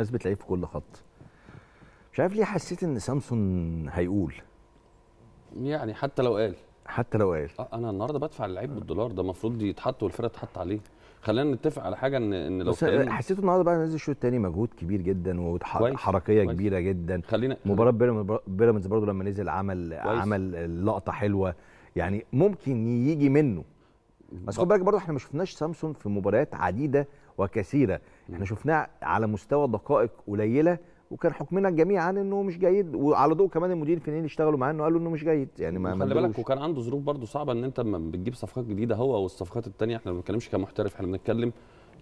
الناس بتلاقيه في كل خط مش عارف ليه حسيت ان سامسون هيقول يعني حتى لو قال حتى لو قال آه انا النهارده بدفع اللعيب بالدولار ده المفروض يتحط والفرقه تتحط عليه خلينا نتفق على حاجه ان ان لو بس حسيت النهارده بقى نزل الشوط الثاني مجهود كبير جدا وحركيه كبيره جدا خلينا مباراه بيراميدز برضو لما نزل عمل كويس. عمل لقطه حلوه يعني ممكن يجي منه بس خد بالك برضه احنا ما شفناش سامسون في مباريات عديده وكثيره احنا شفناه على مستوى دقائق قليله وكان حكمنا الجميع عن انه مش جيد وعلى ضوء كمان المدير اللي اشتغلوا معاه انه قالوا انه مش جيد يعني ما خلي بالك وكان عنده ظروف برضه صعبه ان انت لما بتجيب صفقات جديده هو والصفقات الثانيه احنا ما بنتكلمش كمحترف احنا بنتكلم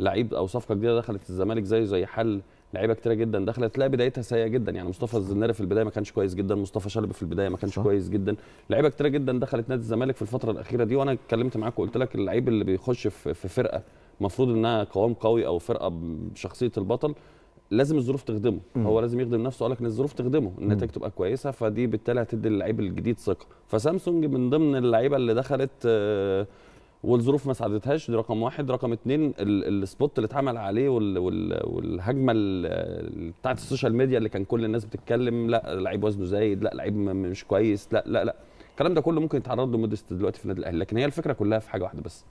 لعيب او صفقه جديده دخلت الزمالك زيه زي حل لعيبه كتيره جدا دخلت لا بدايتها سيئه جدا يعني مصطفى الزناري في البدايه ما كانش كويس جدا مصطفى شلبي في البدايه ما كانش صح. كويس جدا لعيبه كتيره جدا دخلت نادي الزمالك في الفتره الاخيره دي وانا اتكلمت معاك وقلت لك اللعيب اللي بيخش في فرقه مفروض انها قوام قوي او فرقه بشخصيه البطل لازم الظروف تخدمه مم. هو لازم يخدم نفسه قال لك ان الظروف تخدمه النتائج تبقى كويسه فدي بالتالي هتدي اللعيب الجديد ثقه فسامسونج من ضمن اللعيبه اللي دخلت آه، والظروف ما ساعدتهاش دي رقم واحد رقم اتنين السبوت اللي اتعمل عليه وال وال والهجمه بتاعت السوشيال ميديا اللي كان كل الناس بتتكلم لا لعيب وزنه زايد لا لعيب مش كويس لا لا لا الكلام ده كله ممكن يتعرض له مودست دلوقتي في النادي الاهلي لكن هي الفكره كلها في حاجه واحده بس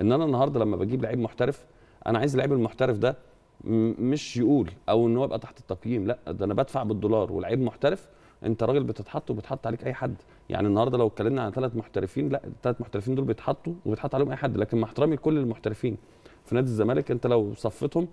ان انا النهارده لما بجيب لعيب محترف انا عايز اللعيب المحترف ده مش يقول او ان هو يبقى تحت التقييم لا ده انا بدفع بالدولار ولعيب محترف انت راجل بتتحط وبتحط عليك اي حد يعني النهارده لو اتكلمنا عن ثلاث محترفين لا الثلاث محترفين دول بيتحطوا وبيتحط عليهم اي حد لكن مع احترامي لكل المحترفين في نادي الزمالك انت لو صفتهم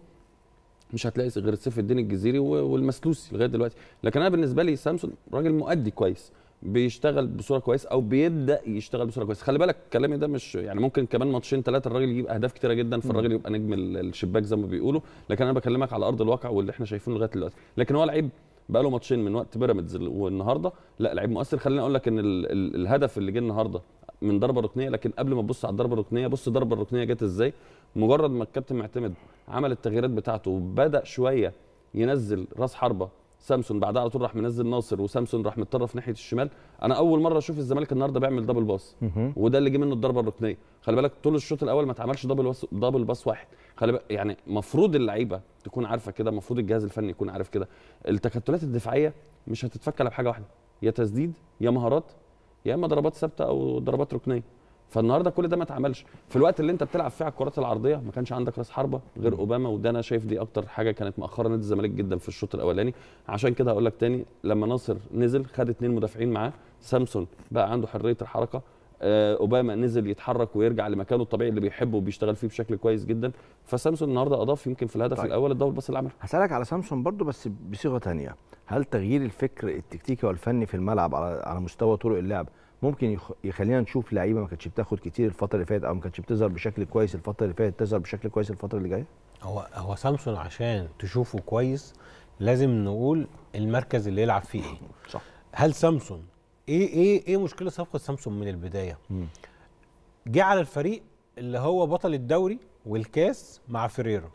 مش هتلاقي غير سيف الدين الجزيري والمسلوسي لغايه دلوقتي لكن انا بالنسبه لي سامسون راجل مؤدي كويس بيشتغل بصوره كويسه او بيبدا يشتغل بصوره كويسه خلي بالك كلامي ده مش يعني ممكن كمان ماتشين ثلاثه الراجل يجيب اهداف كتيره جدا فالراجل يبقى نجم الشباك زي ما بيقولوا لكن انا بكلمك على ارض الواقع واللي احنا شايفينه لغايه دلوقتي لكن هو لعيب بقى له ماتشين من وقت بيراميدز والنهارده لا لعيب مؤثر خليني اقول لك ان ال ال الهدف اللي جه النهارده من ضربه ركنيه لكن قبل ما تبص على الضربه الركنيه بص الضربه الركنيه جت ازاي مجرد ما الكابتن معتمد عمل التغييرات بتاعته وبدا شويه ينزل راس حربه سامسون بعدها على طول راح منزل ناصر وسامسون راح متطرف ناحيه الشمال انا اول مره اشوف الزمالك النهارده بيعمل دبل باص وده اللي جه منه الضربه الركنيه خلي بالك طول الشوط الاول ما اتعملش دبل باص دبل باص واحد خلي بالك يعني مفروض اللعيبه تكون عارفه كده المفروض الجهاز الفني يكون عارف كده التكتلات الدفاعيه مش هتتفك الا بحاجه واحده يا تسديد يا مهارات يا اما ضربات ثابته او ضربات ركنيه فالنهارده كل ده ما اتعملش في الوقت اللي انت بتلعب فيه على الكرات العرضيه ما كانش عندك راس حربه غير اوباما وده انا شايف دي اكتر حاجه كانت مأخره نادي الزمالك جدا في الشوط الاولاني عشان كده هقول لك تاني لما ناصر نزل خد اتنين مدافعين معاه سامسون بقى عنده حريه الحركه آه، اوباما نزل يتحرك ويرجع لمكانه الطبيعي اللي بيحبه وبيشتغل فيه بشكل كويس جدا فسامسون النهارده اضاف يمكن في الهدف طيب. الاول الدور بس اللي عمله هسالك على سامسون برضو بس بصيغه ثانيه هل تغيير الفكر التكتيكي والفني في الملعب على مستوى طرق اللعب ممكن يخلينا نشوف لعيبه ما كانتش بتاخد كتير الفتره اللي فاتت او ما كانتش بتظهر بشكل كويس الفتره اللي فاتت تظهر بشكل كويس الفتره اللي جايه هو هو سامسون عشان تشوفه كويس لازم نقول المركز اللي يلعب فيه ايه صح هل سامسون ايه ايه ايه مشكله صفقه سامسون من البدايه جه على الفريق اللي هو بطل الدوري والكاس مع فيريرا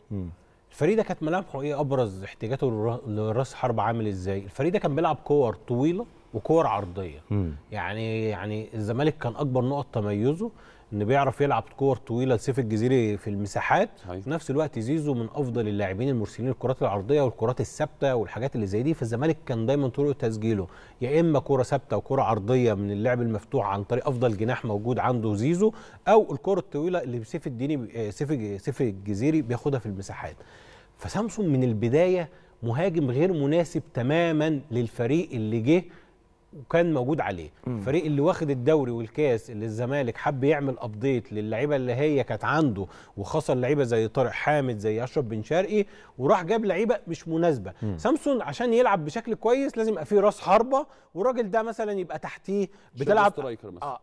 الفريق ده كانت ملامحه ايه ابرز احتياجاته لراس حرب عامل ازاي الفريق ده كان بيلعب كور طويله وكور عرضيه مم. يعني يعني الزمالك كان اكبر نقط تميزه ان بيعرف يلعب كور طويله لسيف الجزيري في المساحات هاي. أيوة. في نفس الوقت زيزو من افضل اللاعبين المرسلين الكرات العرضيه والكرات الثابته والحاجات اللي زي دي فالزمالك كان دايما طرق تسجيله يا اما كوره ثابته وكوره عرضيه من اللعب المفتوح عن طريق افضل جناح موجود عنده زيزو او الكوره الطويله اللي سيف الديني آه، سيف سيف الجزيري بياخدها في المساحات فسامسون من البدايه مهاجم غير مناسب تماما للفريق اللي جه وكان موجود عليه الفريق اللي واخد الدوري والكاس اللي الزمالك حب يعمل ابديت للعيبه اللي هي كانت عنده وخاصه اللعيبه زي طارق حامد زي اشرف بن شرقي وراح جاب لعيبه مش مناسبه مم. سامسون عشان يلعب بشكل كويس لازم يبقى فيه راس حربه والراجل ده مثلا يبقى تحتيه بتلعب سترايكر مثلا آه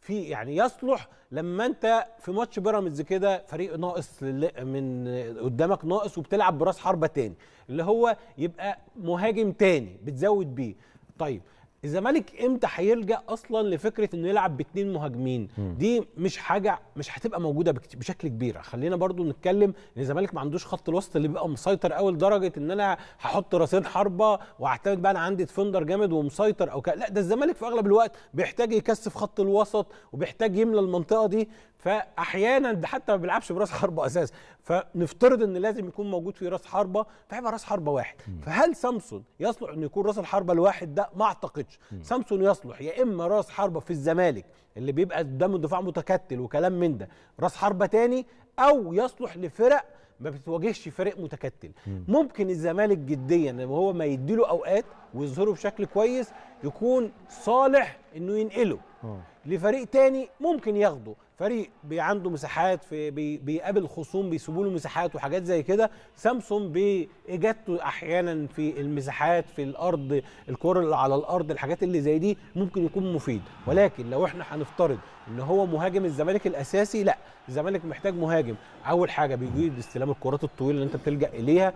في يعني يصلح لما انت في ماتش بيراميدز كده فريق ناقص من قدامك ناقص وبتلعب براس حربه تاني اللي هو يبقى مهاجم تاني بتزود بيه طيب الزمالك امتى هيلجا اصلا لفكره انه يلعب باثنين مهاجمين م. دي مش حاجه مش هتبقى موجوده بشكل كبير خلينا برضو نتكلم ان الزمالك ما عندوش خط الوسط اللي بيبقى مسيطر قوي لدرجه ان انا هحط راسين حربه واعتمد بقى انا عندي ديفندر جامد ومسيطر او كده لا ده الزمالك في اغلب الوقت بيحتاج يكثف خط الوسط وبيحتاج يملى المنطقه دي فاحيانا ده حتى ما بيلعبش براس حربه اساسا فنفترض ان لازم يكون موجود في راس حربه فهيبقى راس حربه واحد مم. فهل سامسون يصلح انه يكون راس الحربه الواحد ده ما اعتقدش سامسون يصلح يا اما راس حربه في الزمالك اللي بيبقى قدام الدفاع متكتل وكلام من ده راس حربه تاني او يصلح لفرق ما بتواجهش فريق متكتل مم. ممكن الزمالك جديا لما هو ما يديله اوقات ويظهره بشكل كويس يكون صالح انه ينقله أوه. لفريق تاني ممكن ياخده فريق بي عنده مساحات في بي بيقابل خصوم بيسيبوا له مساحات وحاجات زي كده سامسون باجادته احيانا في المساحات في الارض الكره اللي على الارض الحاجات اللي زي دي ممكن يكون مفيد ولكن لو احنا هنفترض ان هو مهاجم الزمالك الاساسي لا الزمالك محتاج مهاجم اول حاجه بيجيد استلام الكرات الطويله اللي انت بتلجا اليها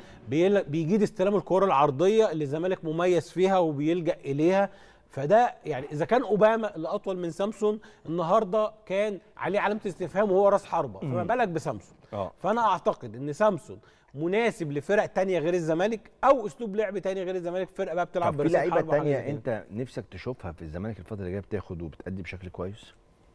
بيجيد استلام الكره العرضيه اللي الزمالك مميز فيها وبيلجا اليها فده يعني اذا كان اوباما اللي اطول من سامسون النهارده كان عليه علامه استفهام وهو راس حربه فما بالك بسامسون آه. فانا اعتقد ان سامسون مناسب لفرق تانية غير الزمالك او اسلوب لعب تاني غير الزمالك فرقه بقى بتلعب برسم في لعيبه تانية انت نفسك تشوفها في الزمالك الفتره اللي جايه بتاخد وبتأدي بشكل كويس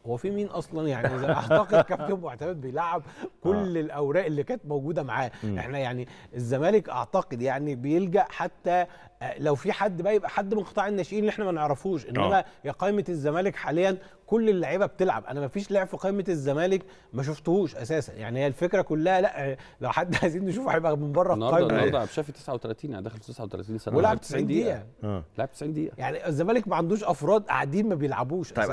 هو في مين اصلا يعني اعتقد كابتن معتمد بيلعب كل آه. الاوراق اللي كانت موجوده معاه م. احنا يعني الزمالك اعتقد يعني بيلجا حتى آه، لو في حد بقى يبقى حد من قطاع الناشئين اللي احنا ما نعرفوش انما آه. يا قائمه الزمالك حاليا كل اللعيبه بتلعب انا ما فيش لاعب في قائمه الزمالك ما شفتهوش اساسا يعني هي الفكره كلها لا آه، لو حد عايزين نشوفه هيبقى من بره القائمه النهارده عبد الشافي 39 يعني دخل 39 سنه ولعب 90 دقيقه لعب 90 دقيقه يعني الزمالك ما عندوش افراد قاعدين ما بيلعبوش طيب